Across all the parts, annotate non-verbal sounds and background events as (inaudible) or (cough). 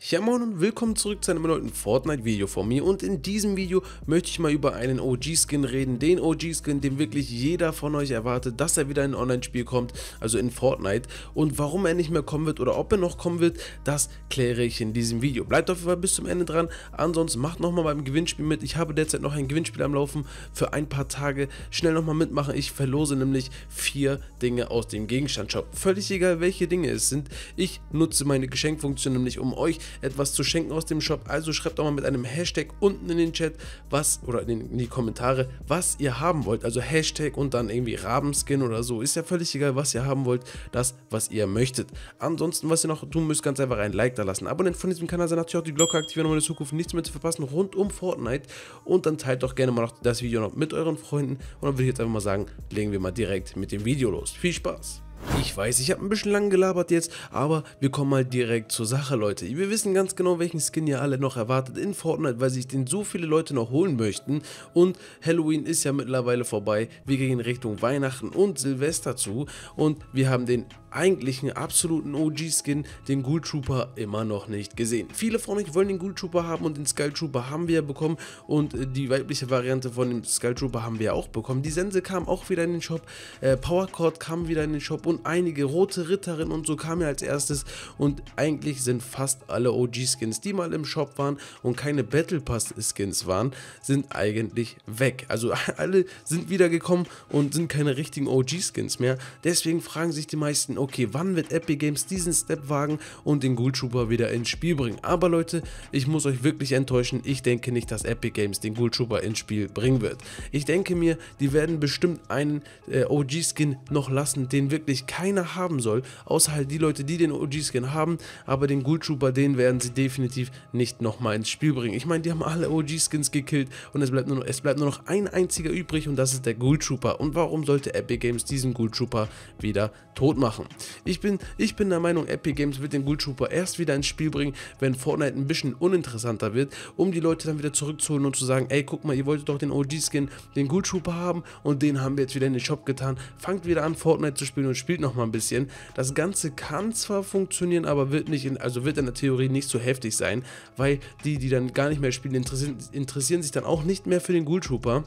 Ja moin und willkommen zurück zu einem neuen Fortnite Video von mir und in diesem Video möchte ich mal über einen OG Skin reden, den OG Skin, den wirklich jeder von euch erwartet, dass er wieder in ein Online-Spiel kommt, also in Fortnite und warum er nicht mehr kommen wird oder ob er noch kommen wird, das kläre ich in diesem Video. Bleibt auf jeden Fall bis zum Ende dran, ansonsten macht nochmal beim Gewinnspiel mit, ich habe derzeit noch ein Gewinnspiel am Laufen für ein paar Tage, schnell nochmal mitmachen, ich verlose nämlich vier Dinge aus dem Gegenstand Shop, völlig egal welche Dinge es sind, ich nutze meine Geschenkfunktion nämlich um euch etwas zu schenken aus dem Shop. Also schreibt auch mal mit einem Hashtag unten in den Chat, was oder in, in die Kommentare, was ihr haben wollt. Also Hashtag und dann irgendwie Rabenskin oder so. Ist ja völlig egal, was ihr haben wollt, das, was ihr möchtet. Ansonsten, was ihr noch tun müsst, ganz einfach ein Like da lassen. Abonnent von diesem Kanal sein, natürlich auch die Glocke aktivieren, um in der Zukunft nichts mehr zu verpassen rund um Fortnite. Und dann teilt doch gerne mal noch das Video noch mit euren Freunden. Und dann würde ich jetzt einfach mal sagen, legen wir mal direkt mit dem Video los. Viel Spaß! Ich weiß, ich habe ein bisschen lang gelabert jetzt, aber wir kommen mal direkt zur Sache, Leute. Wir wissen ganz genau, welchen Skin ihr alle noch erwartet in Fortnite, weil sich den so viele Leute noch holen möchten. Und Halloween ist ja mittlerweile vorbei. Wir gehen Richtung Weihnachten und Silvester zu und wir haben den eigentlichen absoluten OG-Skin, den Ghoul Trooper, immer noch nicht gesehen. Viele von euch wollen den Ghoul Trooper haben und den Skull Trooper haben wir ja bekommen und äh, die weibliche Variante von dem Skull Trooper haben wir ja auch bekommen. Die Sense kam auch wieder in den Shop, äh, Powercord kam wieder in den Shop und einige rote Ritterin und so kam ja als erstes und eigentlich sind fast alle OG-Skins, die mal im Shop waren und keine Battle Pass-Skins waren, sind eigentlich weg. Also (laughs) alle sind wieder gekommen und sind keine richtigen OG-Skins mehr. Deswegen fragen sich die meisten, okay, wann wird Epic Games diesen Step wagen und den Ghoultrooper wieder ins Spiel bringen. Aber Leute, ich muss euch wirklich enttäuschen, ich denke nicht, dass Epic Games den Ghoultrooper ins Spiel bringen wird. Ich denke mir, die werden bestimmt einen äh, OG-Skin noch lassen, den wirklich keiner haben soll, außer halt die Leute, die den OG-Skin haben, aber den Ghoultrooper, den werden sie definitiv nicht nochmal ins Spiel bringen. Ich meine, die haben alle OG-Skins gekillt und es bleibt, nur noch, es bleibt nur noch ein einziger übrig und das ist der Ghoultrooper. Und warum sollte Epic Games diesen Ghoultrooper wieder tot machen? Ich bin, ich bin der Meinung, Epic Games wird den Ghoul Trooper erst wieder ins Spiel bringen, wenn Fortnite ein bisschen uninteressanter wird, um die Leute dann wieder zurückzuholen und zu sagen, ey, guck mal, ihr wolltet doch den OG-Skin, den Ghoul Trooper haben und den haben wir jetzt wieder in den Shop getan. Fangt wieder an, Fortnite zu spielen und spielt nochmal ein bisschen. Das Ganze kann zwar funktionieren, aber wird nicht, in, also wird in der Theorie nicht so heftig sein, weil die, die dann gar nicht mehr spielen, interessieren, interessieren sich dann auch nicht mehr für den Ghoul Trooper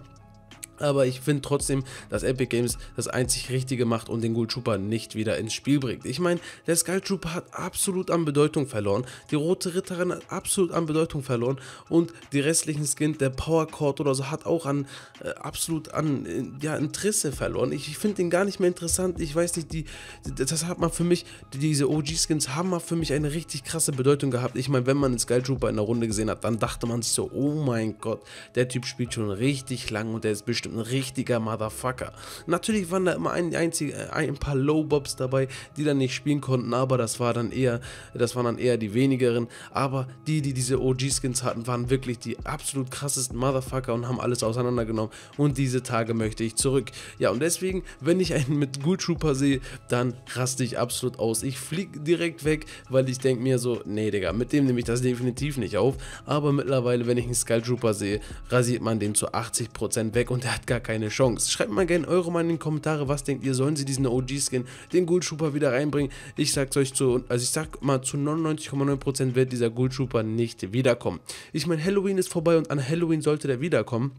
aber ich finde trotzdem, dass Epic Games das einzig Richtige macht und den Gold Trooper nicht wieder ins Spiel bringt. Ich meine, der Skull hat absolut an Bedeutung verloren, die Rote Ritterin hat absolut an Bedeutung verloren und die restlichen Skins, der Power Cord oder so, hat auch an äh, absolut an äh, ja, Interesse verloren. Ich, ich finde den gar nicht mehr interessant. Ich weiß nicht, die, das hat mal für mich, diese OG-Skins haben mal für mich eine richtig krasse Bedeutung gehabt. Ich meine, wenn man den Skull in der Runde gesehen hat, dann dachte man sich so, oh mein Gott, der Typ spielt schon richtig lang und der ist bestimmt ein richtiger Motherfucker. Natürlich waren da immer ein, einzige, äh, ein paar Lowbobs dabei, die dann nicht spielen konnten, aber das war dann eher, das waren dann eher die wenigeren. Aber die, die diese OG-Skins hatten, waren wirklich die absolut krassesten Motherfucker und haben alles auseinandergenommen. Und diese Tage möchte ich zurück. Ja, und deswegen, wenn ich einen mit Ghoul Trooper sehe, dann raste ich absolut aus. Ich fliege direkt weg, weil ich denke mir so, nee, Digga, mit dem nehme ich das definitiv nicht auf. Aber mittlerweile, wenn ich einen Skull Trooper sehe, rasiert man den zu 80% weg und der hat hat gar keine Chance. Schreibt mal gerne eure Meinung in die Kommentare, was denkt ihr, sollen sie diesen OG-Skin, den Goldschooper wieder reinbringen? Ich sag's euch zu, also ich sag mal, zu 99,9% wird dieser Goldschooper nicht wiederkommen. Ich meine, Halloween ist vorbei und an Halloween sollte der wiederkommen.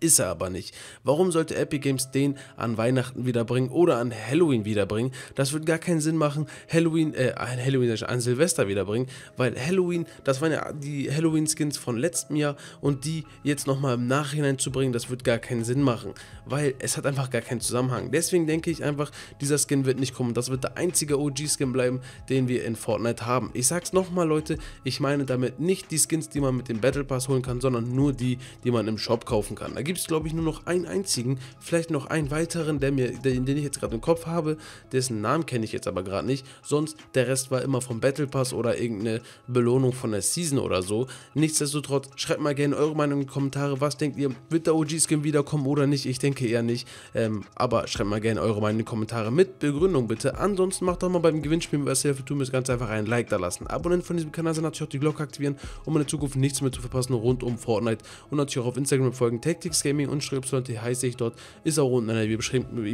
Ist er aber nicht. Warum sollte Epic Games den an Weihnachten wiederbringen oder an Halloween wiederbringen? Das würde gar keinen Sinn machen, Halloween, äh, Halloween, an Silvester wiederbringen, weil Halloween, das waren ja die Halloween-Skins von letztem Jahr und die jetzt nochmal im Nachhinein zu bringen, das wird gar keinen Sinn machen, weil es hat einfach gar keinen Zusammenhang. Deswegen denke ich einfach, dieser Skin wird nicht kommen. Das wird der einzige OG-Skin bleiben, den wir in Fortnite haben. Ich sag's nochmal, Leute, ich meine damit nicht die Skins, die man mit dem Battle Pass holen kann, sondern nur die, die man im Shop kaufen kann gibt es, glaube ich, nur noch einen einzigen, vielleicht noch einen weiteren, der mir, den, den ich jetzt gerade im Kopf habe, dessen Namen kenne ich jetzt aber gerade nicht. Sonst, der Rest war immer vom Battle Pass oder irgendeine Belohnung von der Season oder so. Nichtsdestotrotz, schreibt mal gerne eure Meinung in die Kommentare. Was denkt ihr, wird der OG-Skin wiederkommen oder nicht? Ich denke eher nicht. Ähm, aber schreibt mal gerne eure Meinung in die Kommentare mit Begründung bitte. Ansonsten macht doch mal beim Gewinnspiel, was ihr dafür tun müsst, ganz einfach ein Like da lassen. Abonnent von diesem Kanal sind natürlich auch die Glocke aktivieren, um in der Zukunft nichts mehr zu verpassen rund um Fortnite und natürlich auch auf Instagram folgen. Tag Tactics Gaming und schreibst.de heiße ich dort, ist auch unten in der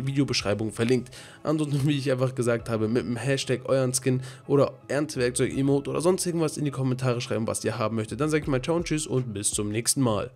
Videobeschreibung verlinkt. Ansonsten, wie ich einfach gesagt habe, mit dem Hashtag euren Skin oder Erntewerkzeug-Emote oder sonst irgendwas in die Kommentare schreiben, was ihr haben möchtet. Dann sage ich mal ciao und tschüss und bis zum nächsten Mal.